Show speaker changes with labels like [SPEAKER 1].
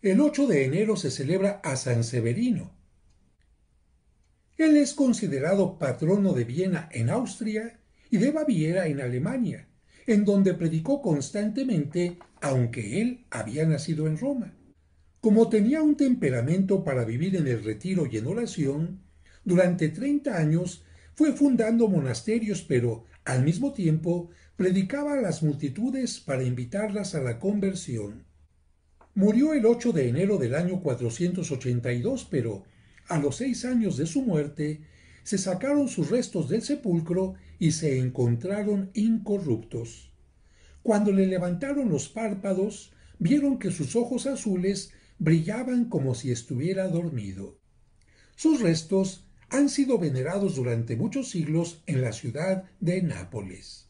[SPEAKER 1] El 8 de enero se celebra a San Severino. Él es considerado patrono de Viena en Austria y de Baviera en Alemania, en donde predicó constantemente aunque él había nacido en Roma. Como tenía un temperamento para vivir en el retiro y en oración, durante 30 años fue fundando monasterios, pero al mismo tiempo predicaba a las multitudes para invitarlas a la conversión. Murió el 8 de enero del año 482, pero a los seis años de su muerte se sacaron sus restos del sepulcro y se encontraron incorruptos. Cuando le levantaron los párpados, vieron que sus ojos azules brillaban como si estuviera dormido. Sus restos han sido venerados durante muchos siglos en la ciudad de Nápoles.